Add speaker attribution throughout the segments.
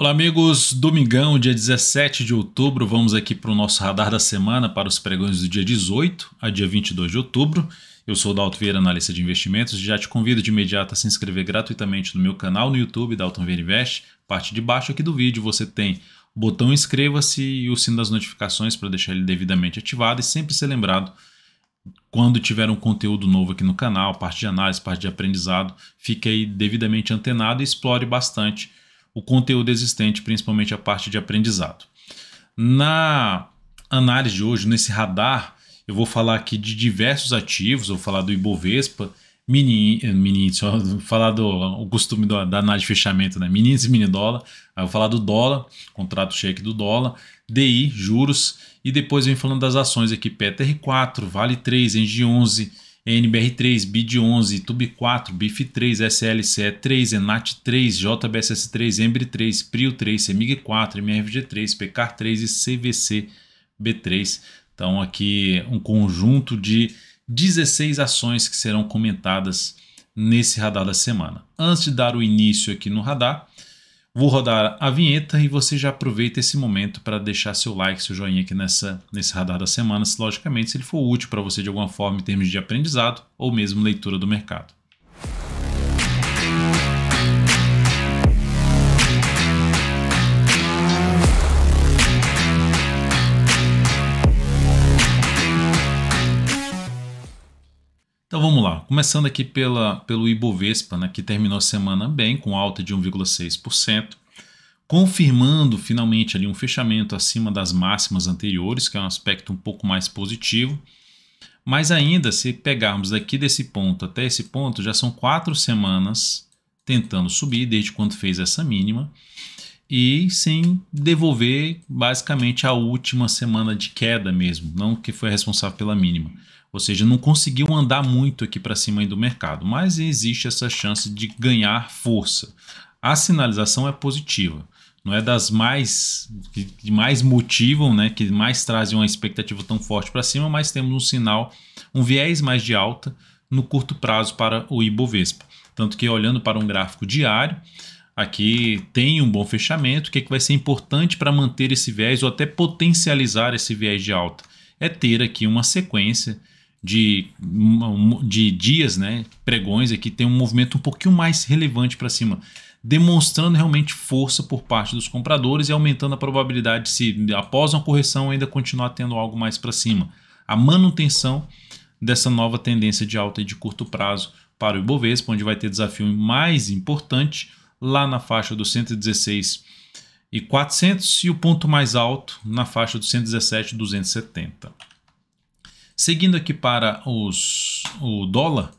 Speaker 1: Olá, amigos. Domingão, dia 17 de outubro, vamos aqui para o nosso radar da semana para os pregões do dia 18 a dia 22 de outubro. Eu sou o Dalton Vieira, analista de investimentos. Já te convido de imediato a se inscrever gratuitamente no meu canal no YouTube, Dalton Vieira Invest. Parte de baixo aqui do vídeo você tem o botão inscreva-se e o sino das notificações para deixar ele devidamente ativado e sempre ser lembrado quando tiver um conteúdo novo aqui no canal, parte de análise, parte de aprendizado, fique aí devidamente antenado e explore bastante o conteúdo existente, principalmente a parte de aprendizado. Na análise de hoje, nesse radar, eu vou falar aqui de diversos ativos, vou falar do Ibovespa, mini, eh, mini falar do o costume do, da análise de fechamento, né? Mini e mini dólar, aí eu vou falar do dólar, contrato cheque do dólar, DI, juros, e depois vem falando das ações aqui, PTR4, Vale 3, Engie 11, NBR3, BID11, TUB4, BIF3, SLCE3, ENAT3, JBSS3, EMBRE3, PRIO3, CEMIG4, MRFG3, pecar 3 e CVC-B3. Então aqui um conjunto de 16 ações que serão comentadas nesse radar da semana. Antes de dar o início aqui no radar, Vou rodar a vinheta e você já aproveita esse momento para deixar seu like, seu joinha aqui nessa, nesse radar da semana, se logicamente se ele for útil para você de alguma forma em termos de aprendizado ou mesmo leitura do mercado. Começando aqui pela, pelo Ibovespa, né, que terminou a semana bem, com alta de 1,6%, confirmando finalmente ali um fechamento acima das máximas anteriores, que é um aspecto um pouco mais positivo. Mas ainda, se pegarmos daqui desse ponto até esse ponto, já são quatro semanas tentando subir desde quando fez essa mínima e sem devolver basicamente a última semana de queda mesmo, não que foi responsável pela mínima ou seja, não conseguiu andar muito aqui para cima do mercado, mas existe essa chance de ganhar força. A sinalização é positiva, não é das mais que mais motivam, né, que mais trazem uma expectativa tão forte para cima, mas temos um sinal, um viés mais de alta no curto prazo para o Ibovespa. Tanto que olhando para um gráfico diário, aqui tem um bom fechamento, o que, é que vai ser importante para manter esse viés ou até potencializar esse viés de alta? É ter aqui uma sequência de, de dias, né, pregões aqui, tem um movimento um pouquinho mais relevante para cima, demonstrando realmente força por parte dos compradores e aumentando a probabilidade de se após uma correção ainda continuar tendo algo mais para cima. A manutenção dessa nova tendência de alta de curto prazo para o Ibovespa, onde vai ter desafio mais importante lá na faixa dos 116 e 400 e o ponto mais alto na faixa dos 117 e 270. Seguindo aqui para os, o dólar,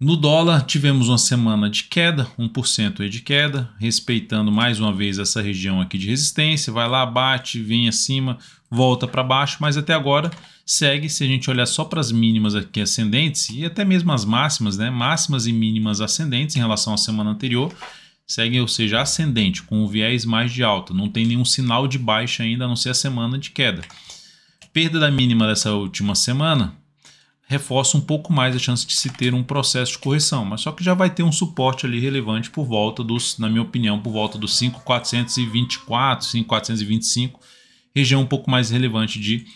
Speaker 1: no dólar, tivemos uma semana de queda, 1% de queda, respeitando mais uma vez essa região aqui de resistência. Vai lá, bate, vem acima, volta para baixo, mas até agora segue. Se a gente olhar só para as mínimas aqui ascendentes e até mesmo as máximas, né? Máximas e mínimas ascendentes em relação à semana anterior, segue, ou seja, ascendente, com o viés mais de alta. Não tem nenhum sinal de baixa ainda, a não ser a semana de queda perda da mínima dessa última semana reforça um pouco mais a chance de se ter um processo de correção, mas só que já vai ter um suporte ali relevante por volta dos, na minha opinião, por volta dos 5,424, 5,425, região um pouco mais relevante de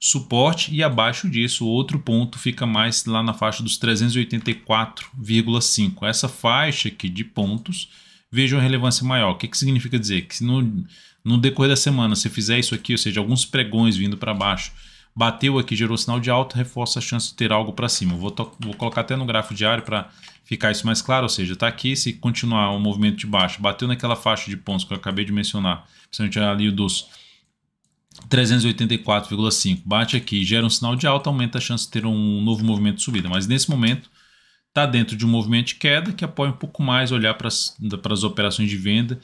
Speaker 1: suporte e abaixo disso outro ponto fica mais lá na faixa dos 384,5. Essa faixa aqui de pontos vejo uma relevância maior. O que, que significa dizer? Que se no, no decorrer da semana você fizer isso aqui, ou seja, alguns pregões vindo para baixo, bateu aqui, gerou sinal de alta, reforça a chance de ter algo para cima. Vou, vou colocar até no gráfico diário para ficar isso mais claro, ou seja, está aqui, se continuar o movimento de baixo, bateu naquela faixa de pontos que eu acabei de mencionar, principalmente ali dos 384,5, bate aqui, gera um sinal de alta, aumenta a chance de ter um novo movimento de subida, mas nesse momento está dentro de um movimento de queda que apoia um pouco mais olhar para as operações de venda,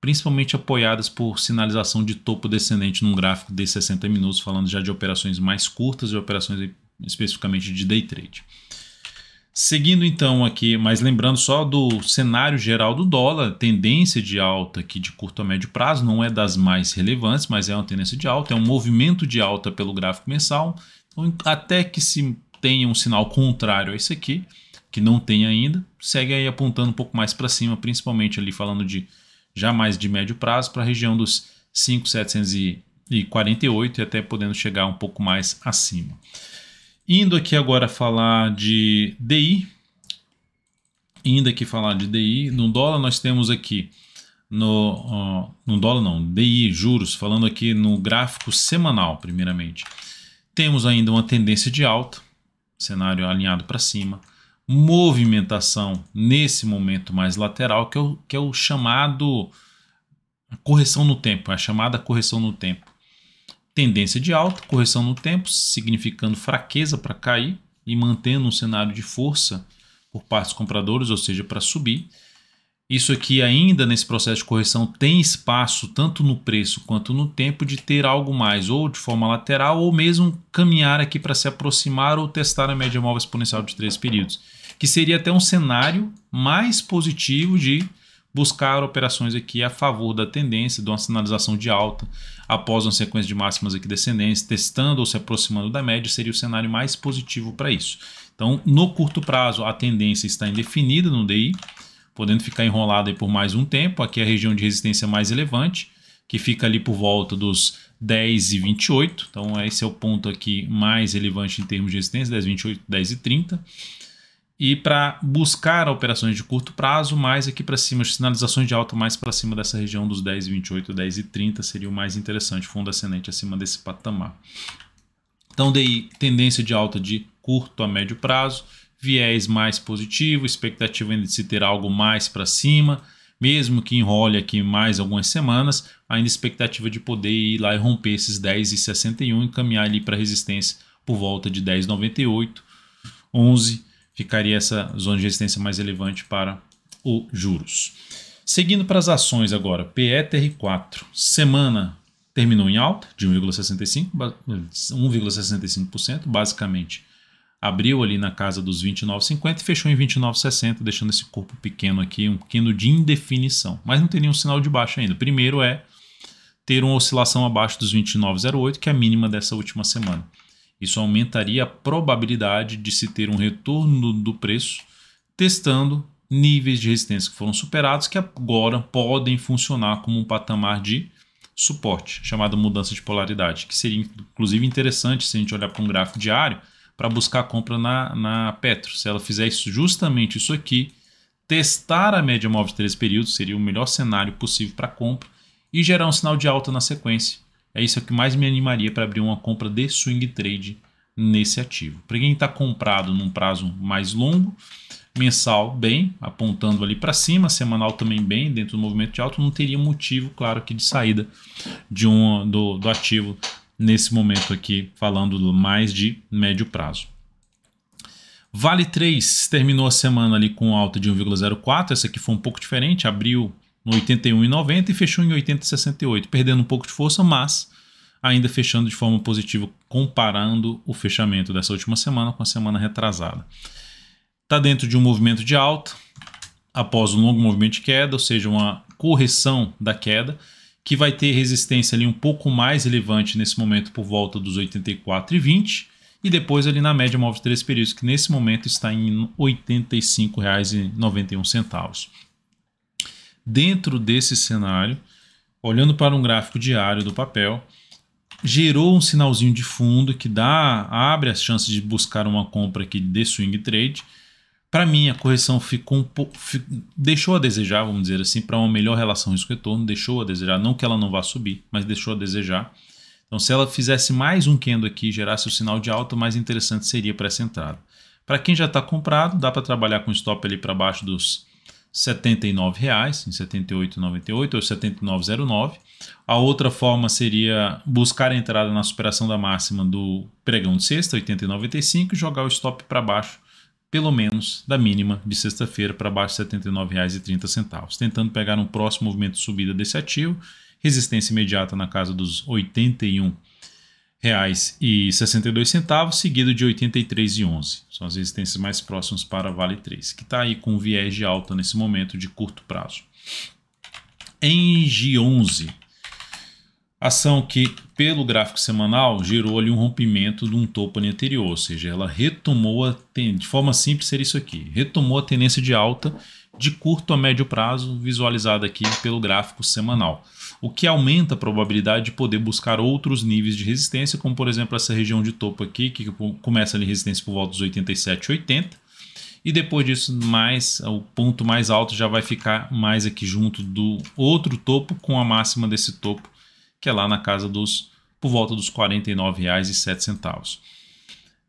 Speaker 1: principalmente apoiadas por sinalização de topo descendente num gráfico de 60 minutos, falando já de operações mais curtas e operações especificamente de day trade. Seguindo então aqui, mas lembrando só do cenário geral do dólar, tendência de alta aqui de curto a médio prazo, não é das mais relevantes, mas é uma tendência de alta, é um movimento de alta pelo gráfico mensal, então, até que se tenha um sinal contrário a esse aqui, que não tem ainda, segue aí apontando um pouco mais para cima, principalmente ali falando de já mais de médio prazo, para a região dos 5,748 e até podendo chegar um pouco mais acima. Indo aqui agora falar de DI, indo aqui falar de DI, no dólar nós temos aqui no, uh, no dólar não, DI, juros, falando aqui no gráfico semanal, primeiramente. Temos ainda uma tendência de alta, cenário alinhado para cima movimentação nesse momento mais lateral, que é o, que é o chamado correção no tempo, é a chamada correção no tempo. Tendência de alta, correção no tempo, significando fraqueza para cair e mantendo um cenário de força por parte dos compradores, ou seja, para subir. Isso aqui ainda nesse processo de correção tem espaço tanto no preço quanto no tempo de ter algo mais, ou de forma lateral, ou mesmo caminhar aqui para se aproximar ou testar a média móvel exponencial de três períodos que seria até um cenário mais positivo de buscar operações aqui a favor da tendência, de uma sinalização de alta após uma sequência de máximas aqui descendentes, testando ou se aproximando da média, seria o cenário mais positivo para isso. Então, no curto prazo, a tendência está indefinida no DI, podendo ficar enrolada por mais um tempo. Aqui é a região de resistência mais relevante que fica ali por volta dos 10 e 28. Então, esse é o ponto aqui mais relevante em termos de resistência, 10, 28, 10 e 30 e para buscar operações de curto prazo, mais aqui para cima, sinalizações de alta mais para cima dessa região dos 10,28, 10,30 seria o mais interessante, fundo ascendente acima desse patamar. Então, daí tendência de alta de curto a médio prazo, viés mais positivo, expectativa ainda de se ter algo mais para cima, mesmo que enrole aqui mais algumas semanas, ainda expectativa de poder ir lá e romper esses 10,61 e caminhar ali para resistência por volta de 10,98, 11 ficaria essa zona de resistência mais relevante para os juros. Seguindo para as ações agora, PETR4, semana terminou em alta de 1,65%, basicamente abriu ali na casa dos 29,50 e fechou em 29,60, deixando esse corpo pequeno aqui, um pequeno de indefinição, mas não tem nenhum sinal de baixa ainda. Primeiro é ter uma oscilação abaixo dos 29,08, que é a mínima dessa última semana. Isso aumentaria a probabilidade de se ter um retorno do preço, testando níveis de resistência que foram superados, que agora podem funcionar como um patamar de suporte, chamada mudança de polaridade, que seria inclusive interessante se a gente olhar para um gráfico diário para buscar compra na, na Petro. Se ela fizer isso, justamente isso aqui, testar a média móvel de três períodos seria o melhor cenário possível para compra e gerar um sinal de alta na sequência é isso que mais me animaria para abrir uma compra de swing trade nesse ativo. Para quem está comprado num prazo mais longo, mensal bem, apontando ali para cima, semanal também bem, dentro do movimento de alto, não teria motivo, claro, aqui de saída de um, do, do ativo nesse momento aqui, falando mais de médio prazo. Vale 3 terminou a semana ali com alta de 1,04. Essa aqui foi um pouco diferente, abriu no 81,90 e fechou em 80,68, perdendo um pouco de força, mas ainda fechando de forma positiva, comparando o fechamento dessa última semana com a semana retrasada. Está dentro de um movimento de alta, após um longo movimento de queda, ou seja, uma correção da queda, que vai ter resistência ali um pouco mais relevante nesse momento por volta dos 84,20 e depois ali na média móvel de três períodos, que nesse momento está em R$ 85,91 dentro desse cenário, olhando para um gráfico diário do papel, gerou um sinalzinho de fundo que dá abre as chances de buscar uma compra aqui de swing trade. Para mim, a correção ficou um pouco, deixou a desejar, vamos dizer assim, para uma melhor relação risco-retorno, deixou a desejar, não que ela não vá subir, mas deixou a desejar. Então, se ela fizesse mais um candle aqui, gerasse o sinal de alta, mais interessante seria para essa entrada. Para quem já está comprado, dá para trabalhar com stop ali para baixo dos R$ 79,00, em 78,98 ou 79,09. A outra forma seria buscar a entrada na superação da máxima do pregão de sexta, 80,95 e jogar o stop para baixo, pelo menos da mínima de sexta-feira para baixo R$ 79,30, tentando pegar um próximo movimento de subida desse ativo, resistência imediata na casa dos 81,00. R$83,62, seguido de R$ 83,11. São as resistências mais próximas para Vale 3, que está aí com viés de alta nesse momento de curto prazo. G 11 ação que, pelo gráfico semanal, gerou ali um rompimento de um topo anterior, ou seja, ela retomou, a ten... de forma simples seria isso aqui, retomou a tendência de alta de curto a médio prazo, visualizada aqui pelo gráfico semanal o que aumenta a probabilidade de poder buscar outros níveis de resistência, como por exemplo essa região de topo aqui, que começa ali resistência por volta dos 87, 80, e depois disso mais o ponto mais alto já vai ficar mais aqui junto do outro topo com a máxima desse topo, que é lá na casa dos por volta dos R$ 49,07.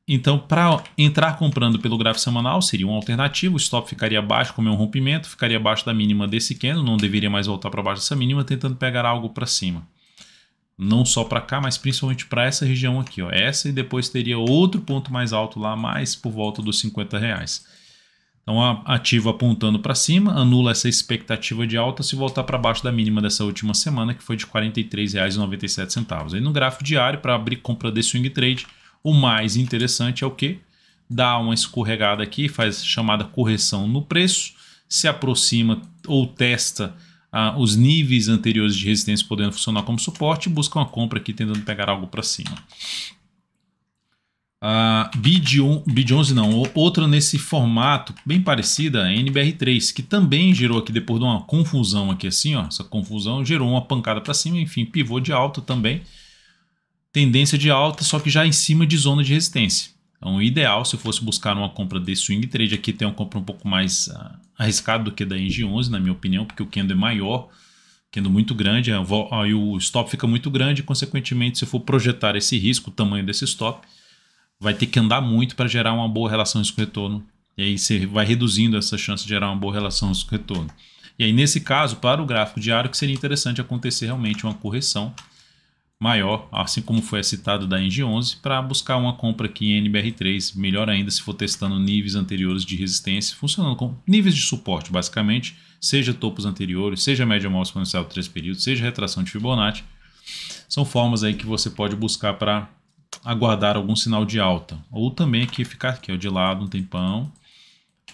Speaker 1: Então, para entrar comprando pelo gráfico semanal, seria uma alternativa. O stop ficaria abaixo, como é um rompimento, ficaria abaixo da mínima desse candle, não deveria mais voltar para baixo dessa mínima, tentando pegar algo para cima. Não só para cá, mas principalmente para essa região aqui. Ó. Essa e depois teria outro ponto mais alto lá, mais por volta dos 50 reais. Então, ativo apontando para cima, anula essa expectativa de alta se voltar para baixo da mínima dessa última semana, que foi de R$ 43,97. Aí no gráfico diário, para abrir compra de swing trade, o mais interessante é o que? Dá uma escorregada aqui, faz chamada correção no preço, se aproxima ou testa ah, os níveis anteriores de resistência podendo funcionar como suporte e busca uma compra aqui tentando pegar algo para cima. Uh, BID, on, BID 11 não, outra nesse formato bem parecida, é a NBR3, que também gerou aqui depois de uma confusão aqui assim, ó, essa confusão gerou uma pancada para cima, enfim, pivô de alta também tendência de alta, só que já em cima de zona de resistência. Então, o ideal, se eu fosse buscar uma compra de swing trade, aqui tem uma compra um pouco mais uh, arriscada do que da NG11, na minha opinião, porque o candle é maior, candle muito grande, aí o stop fica muito grande, consequentemente, se eu for projetar esse risco, o tamanho desse stop, vai ter que andar muito para gerar uma boa relação risco-retorno. E aí você vai reduzindo essa chance de gerar uma boa relação risco-retorno. E aí, nesse caso, para o gráfico diário, que seria interessante acontecer realmente uma correção maior, assim como foi citado da Engie 11, para buscar uma compra aqui em NBR3, melhor ainda se for testando níveis anteriores de resistência, funcionando com níveis de suporte basicamente, seja topos anteriores, seja média móvel exponencial de três períodos, seja retração de Fibonacci. São formas aí que você pode buscar para aguardar algum sinal de alta, ou também aqui ficar aqui ó, de lado um tempão,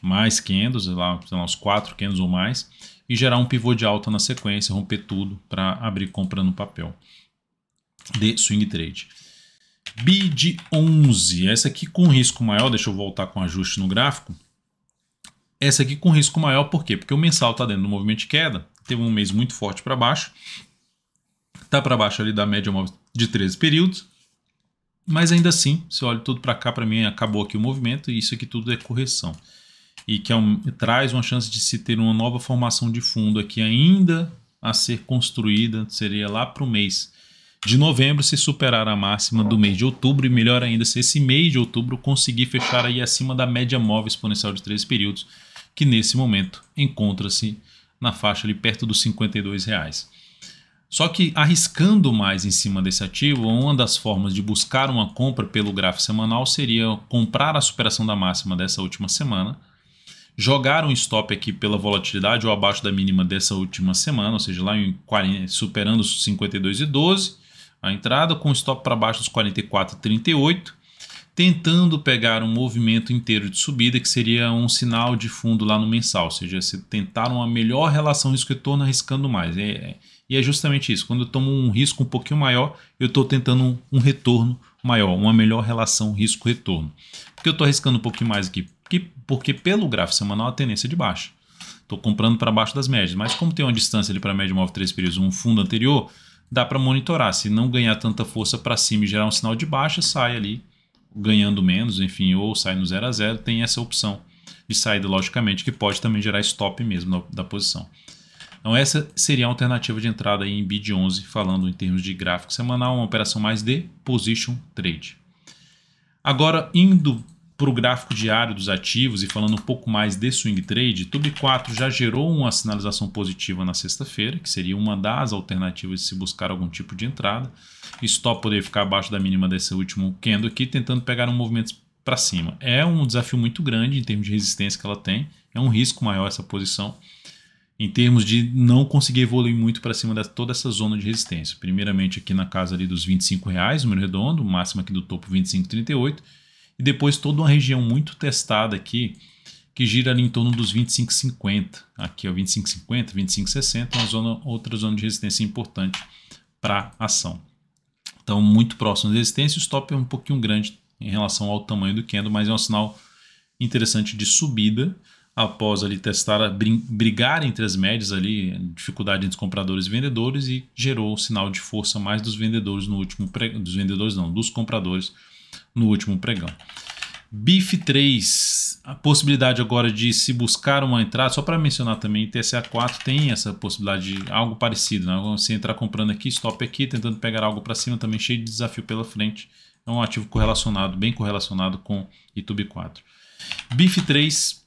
Speaker 1: mais candles, sei lá, sei lá uns 4 candles ou mais, e gerar um pivô de alta na sequência, romper tudo para abrir compra no papel de swing trade. Bid 11, essa aqui com risco maior, deixa eu voltar com ajuste no gráfico. Essa aqui com risco maior, por quê? Porque o mensal está dentro do movimento de queda, teve um mês muito forte para baixo, está para baixo ali da média de 13 períodos, mas ainda assim, se eu olho tudo para cá, para mim acabou aqui o movimento e isso aqui tudo é correção. E que é um, traz uma chance de se ter uma nova formação de fundo aqui ainda a ser construída, seria lá para o mês de novembro se superar a máxima do mês de outubro e melhor ainda se esse mês de outubro conseguir fechar aí acima da média móvel exponencial de três períodos, que nesse momento encontra-se na faixa ali perto dos 52 reais. Só que arriscando mais em cima desse ativo, uma das formas de buscar uma compra pelo gráfico semanal seria comprar a superação da máxima dessa última semana, jogar um stop aqui pela volatilidade ou abaixo da mínima dessa última semana, ou seja, lá em, superando os 52,12 a entrada, com stop para baixo dos 44,38, tentando pegar um movimento inteiro de subida, que seria um sinal de fundo lá no mensal, ou seja, se tentar uma melhor relação risco-retorno arriscando mais. É, é, e é justamente isso, quando eu tomo um risco um pouquinho maior, eu estou tentando um, um retorno maior, uma melhor relação risco-retorno. Porque eu estou arriscando um pouquinho mais aqui? Porque, porque pelo gráfico semanal a tendência é de baixa. Estou comprando para baixo das médias, mas como tem uma distância ali para a média móvel 3 períodos, um fundo anterior, dá para monitorar. Se não ganhar tanta força para cima e gerar um sinal de baixa, sai ali ganhando menos, enfim, ou sai no 0 a 0 tem essa opção de saída, logicamente, que pode também gerar stop mesmo da, da posição. Então essa seria a alternativa de entrada em BID 11, falando em termos de gráfico semanal, uma operação mais de position trade. Agora, indo para o gráfico diário dos ativos e falando um pouco mais de swing trade, Tube 4 já gerou uma sinalização positiva na sexta-feira, que seria uma das alternativas de se buscar algum tipo de entrada. Stop poderia ficar abaixo da mínima desse último candle aqui, tentando pegar um movimento para cima. É um desafio muito grande em termos de resistência que ela tem, é um risco maior essa posição em termos de não conseguir evoluir muito para cima de toda essa zona de resistência. Primeiramente aqui na casa ali dos 25 reais, número redondo, máximo aqui do topo 25,38 e depois toda uma região muito testada aqui, que gira ali em torno dos 25,50. Aqui é 25,50, 25,60, uma zona, outra zona de resistência importante para ação. Então, muito próximo da resistência, o stop é um pouquinho grande em relação ao tamanho do candle, mas é um sinal interessante de subida após ali testar, brigar entre as médias ali, dificuldade entre compradores e vendedores e gerou o sinal de força mais dos vendedores no último pregão, dos vendedores não, dos compradores no último pregão. BIF 3, a possibilidade agora de se buscar uma entrada, só para mencionar também, TSA 4 tem essa possibilidade de algo parecido, né? Você entrar comprando aqui, stop aqui, tentando pegar algo para cima também, cheio de desafio pela frente. É um ativo correlacionado, bem correlacionado com ITUB 4. BIF 3,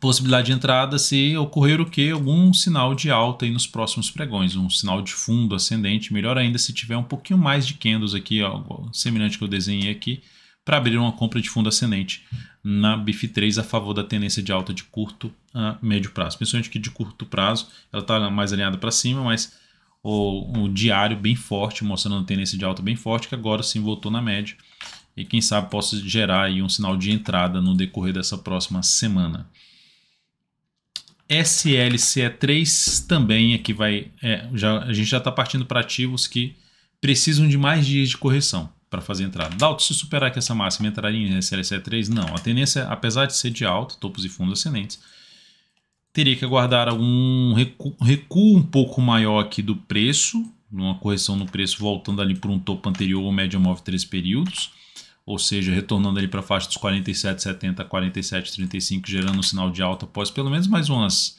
Speaker 1: possibilidade de entrada se ocorrer o que? Algum sinal de alta aí nos próximos pregões, um sinal de fundo ascendente, melhor ainda se tiver um pouquinho mais de candles aqui, ó, semelhante que eu desenhei aqui, para abrir uma compra de fundo ascendente na BIF3 a favor da tendência de alta de curto a médio prazo. Principalmente que de curto prazo ela está mais alinhada para cima, mas o, o, diário bem forte, mostrando tendência de alta bem forte, que agora sim voltou na média. E quem sabe possa gerar aí um sinal de entrada no decorrer dessa próxima semana. SLCE3 também aqui é vai. É, já, a gente já está partindo para ativos que precisam de mais dias de correção para fazer entrada. Dalto, se superar aqui essa máxima, entraria em SLC3? Não. A tendência, apesar de ser de alta, topos e fundos ascendentes, teria que aguardar algum recuo, recuo um pouco maior aqui do preço, uma correção no preço voltando ali para um topo anterior ou média móvel 3 períodos, ou seja, retornando ali para a faixa dos 47,70 a 47,35, gerando um sinal de alta após pelo menos mais umas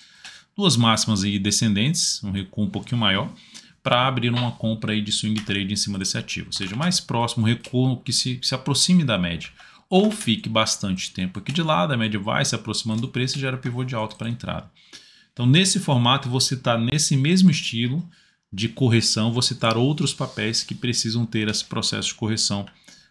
Speaker 1: duas máximas aí descendentes, um recuo um pouquinho maior para abrir uma compra aí de swing trade em cima desse ativo, ou seja, mais próximo, recuo que se, se aproxime da média. Ou fique bastante tempo aqui de lado, a média vai se aproximando do preço e gera pivô de alto para entrada. Então, nesse formato, vou citar tá nesse mesmo estilo de correção, vou citar tá outros papéis que precisam ter esse processo de correção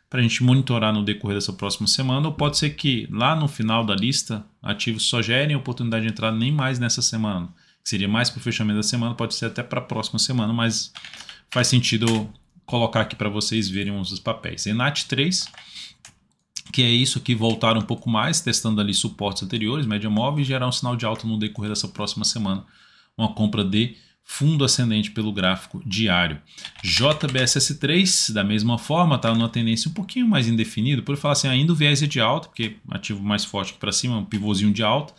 Speaker 1: para a gente monitorar no decorrer dessa próxima semana, ou pode ser que lá no final da lista ativos só gerem oportunidade de entrada nem mais nessa semana que seria mais para o fechamento da semana, pode ser até para a próxima semana, mas faz sentido colocar aqui para vocês verem uns dos papéis. Enat 3, que é isso que voltar um pouco mais, testando ali suportes anteriores, média móvel, e gerar um sinal de alta no decorrer dessa próxima semana. Uma compra de fundo ascendente pelo gráfico diário. JBSS3, da mesma forma, está numa tendência um pouquinho mais indefinida, por falar assim, ainda o viés é de alta, porque ativo mais forte para cima, um pivôzinho de alta,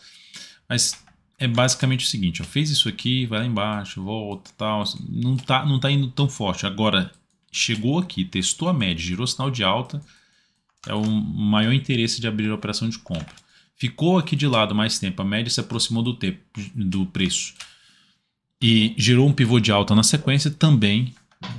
Speaker 1: mas é basicamente o seguinte, ó, fez isso aqui, vai lá embaixo, volta, tal, assim, não tá, não tá indo tão forte. Agora, chegou aqui, testou a média, girou sinal de alta, é o maior interesse de abrir a operação de compra. Ficou aqui de lado mais tempo, a média se aproximou do, tempo, do preço e gerou um pivô de alta na sequência, também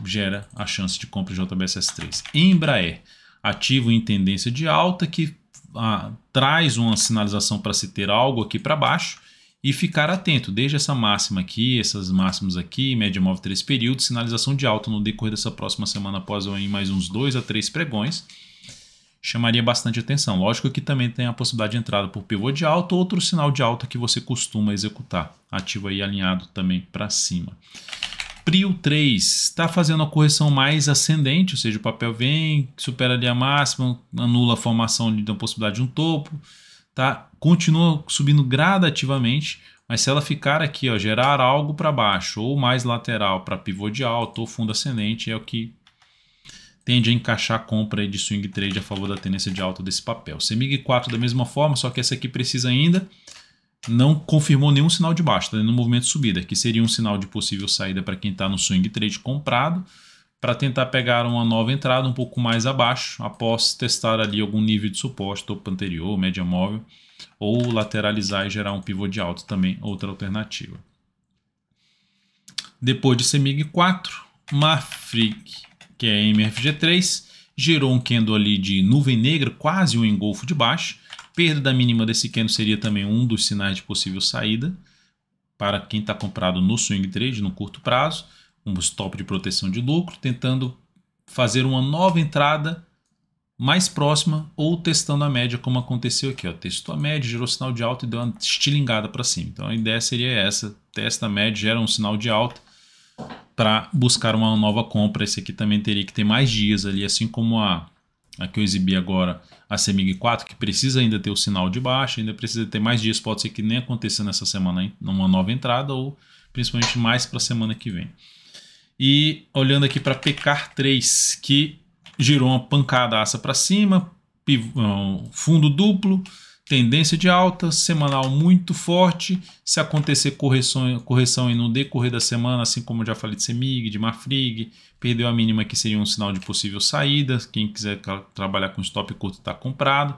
Speaker 1: gera a chance de compra de JBSS3. Embraer, ativo em tendência de alta que ah, traz uma sinalização para se ter algo aqui para baixo, e ficar atento, desde essa máxima aqui, essas máximas aqui, média móvel 3 períodos, sinalização de alta no decorrer dessa próxima semana após aí mais uns 2 a 3 pregões, chamaria bastante atenção. Lógico que também tem a possibilidade de entrada por pivô de alta ou outro sinal de alta que você costuma executar, ativo aí alinhado também para cima. Prio 3 está fazendo a correção mais ascendente, ou seja, o papel vem, supera ali a máxima, anula a formação de uma possibilidade de um topo, tá? Continua subindo gradativamente, mas se ela ficar aqui, ó, gerar algo para baixo ou mais lateral para pivô de alto ou fundo ascendente é o que tende a encaixar a compra de swing trade a favor da tendência de alta desse papel. CEMIG 4 da mesma forma, só que essa aqui precisa ainda não confirmou nenhum sinal de baixo, está no movimento de subida, que seria um sinal de possível saída para quem está no swing trade comprado para tentar pegar uma nova entrada um pouco mais abaixo, após testar ali algum nível de suporte, topo anterior, média móvel, ou lateralizar e gerar um pivô de alto também, outra alternativa. Depois de CEMIG 4, Marfrig, que é MFG3, gerou um candle ali de nuvem negra, quase um engolfo de baixo. Perda da mínima desse candle seria também um dos sinais de possível saída para quem está comprado no swing trade no curto prazo um stop de proteção de lucro, tentando fazer uma nova entrada mais próxima ou testando a média, como aconteceu aqui. Ó. Testou a média, gerou sinal de alta e deu uma estilingada para cima. Então a ideia seria essa: testa a média, gera um sinal de alta para buscar uma nova compra. Esse aqui também teria que ter mais dias ali, assim como a, a que eu exibi agora, a CEMIG 4, que precisa ainda ter o sinal de baixa, ainda precisa ter mais dias. Pode ser que nem aconteça nessa semana hein? uma nova entrada ou principalmente mais para a semana que vem. E olhando aqui para pecar 3, que girou uma pancada aça para cima, é, fundo duplo, tendência de alta, semanal muito forte. Se acontecer correção, correção e no decorrer da semana, assim como já falei de Semig, de Marfrig, perdeu a mínima que seria um sinal de possível saída. Quem quiser trabalhar com stop curto está comprado.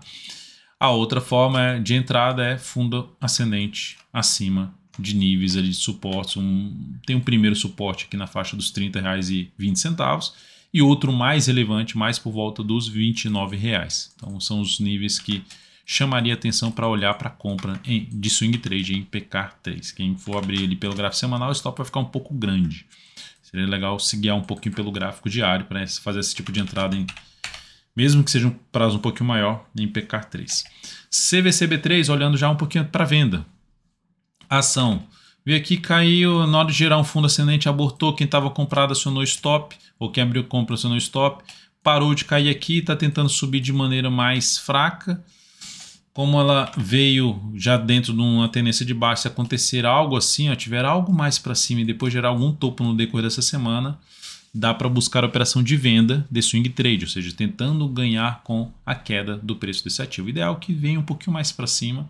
Speaker 1: A outra forma é, de entrada é fundo ascendente acima de níveis ali de suportes. Um, tem um primeiro suporte aqui na faixa dos R$ 30,20 e outro mais relevante, mais por volta dos R$ 29,00. Então são os níveis que chamaria atenção para olhar para compra em, de swing trade em PK3. Quem for abrir ele pelo gráfico semanal, o stop vai ficar um pouco grande. Seria legal se guiar um pouquinho pelo gráfico diário para fazer esse tipo de entrada em mesmo que seja um prazo um pouquinho maior em PK3. CVCB3 olhando já um pouquinho para venda ação. Veio aqui, caiu, na hora de gerar um fundo ascendente, abortou. Quem estava comprado acionou stop, ou quem abriu compra acionou stop. Parou de cair aqui, está tentando subir de maneira mais fraca. Como ela veio já dentro de uma tendência de baixo, se acontecer algo assim, ó, tiver algo mais para cima e depois gerar algum topo no decorrer dessa semana, dá para buscar a operação de venda de swing trade, ou seja, tentando ganhar com a queda do preço desse ativo. O ideal é que venha um pouquinho mais para cima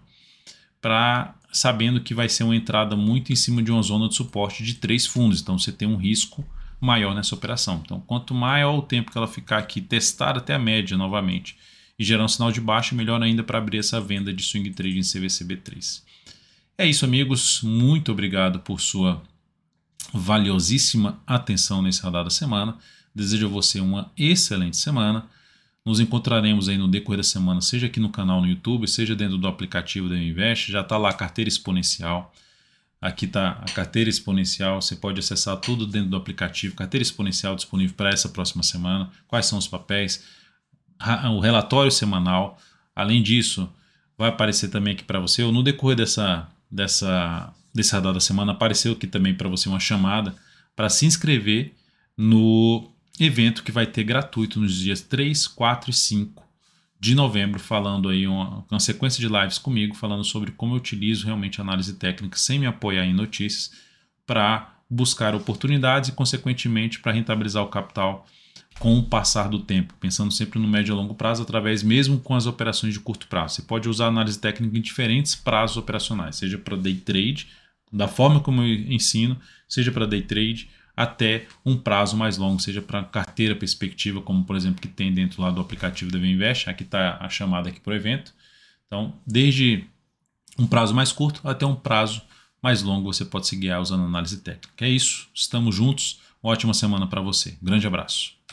Speaker 1: para sabendo que vai ser uma entrada muito em cima de uma zona de suporte de três fundos, então você tem um risco maior nessa operação. Então, quanto maior o tempo que ela ficar aqui testar até a média novamente e gerar um sinal de baixa, melhor ainda para abrir essa venda de swing trade em CVCB3. É isso, amigos. Muito obrigado por sua valiosíssima atenção nesse radar da semana. Desejo a você uma excelente semana nos encontraremos aí no decorrer da semana, seja aqui no canal no YouTube, seja dentro do aplicativo da Invest. Já está lá a carteira exponencial. Aqui está a carteira exponencial. Você pode acessar tudo dentro do aplicativo. Carteira exponencial disponível para essa próxima semana. Quais são os papéis? O relatório semanal. Além disso, vai aparecer também aqui para você. Ou no decorrer dessa, dessa, desse radar da semana, apareceu aqui também para você uma chamada para se inscrever no evento que vai ter gratuito nos dias 3, 4 e 5 de novembro, falando aí uma, uma sequência de lives comigo, falando sobre como eu utilizo realmente análise técnica sem me apoiar em notícias para buscar oportunidades e, consequentemente, para rentabilizar o capital com o passar do tempo, pensando sempre no médio e longo prazo, através mesmo com as operações de curto prazo. Você pode usar análise técnica em diferentes prazos operacionais, seja para day trade, da forma como eu ensino, seja para day trade até um prazo mais longo, seja para carteira perspectiva, como por exemplo que tem dentro lá do aplicativo da Invest, aqui está a chamada aqui para o evento. Então, desde um prazo mais curto até um prazo mais longo, você pode se guiar usando análise técnica. É isso, estamos juntos, ótima semana para você. Grande abraço.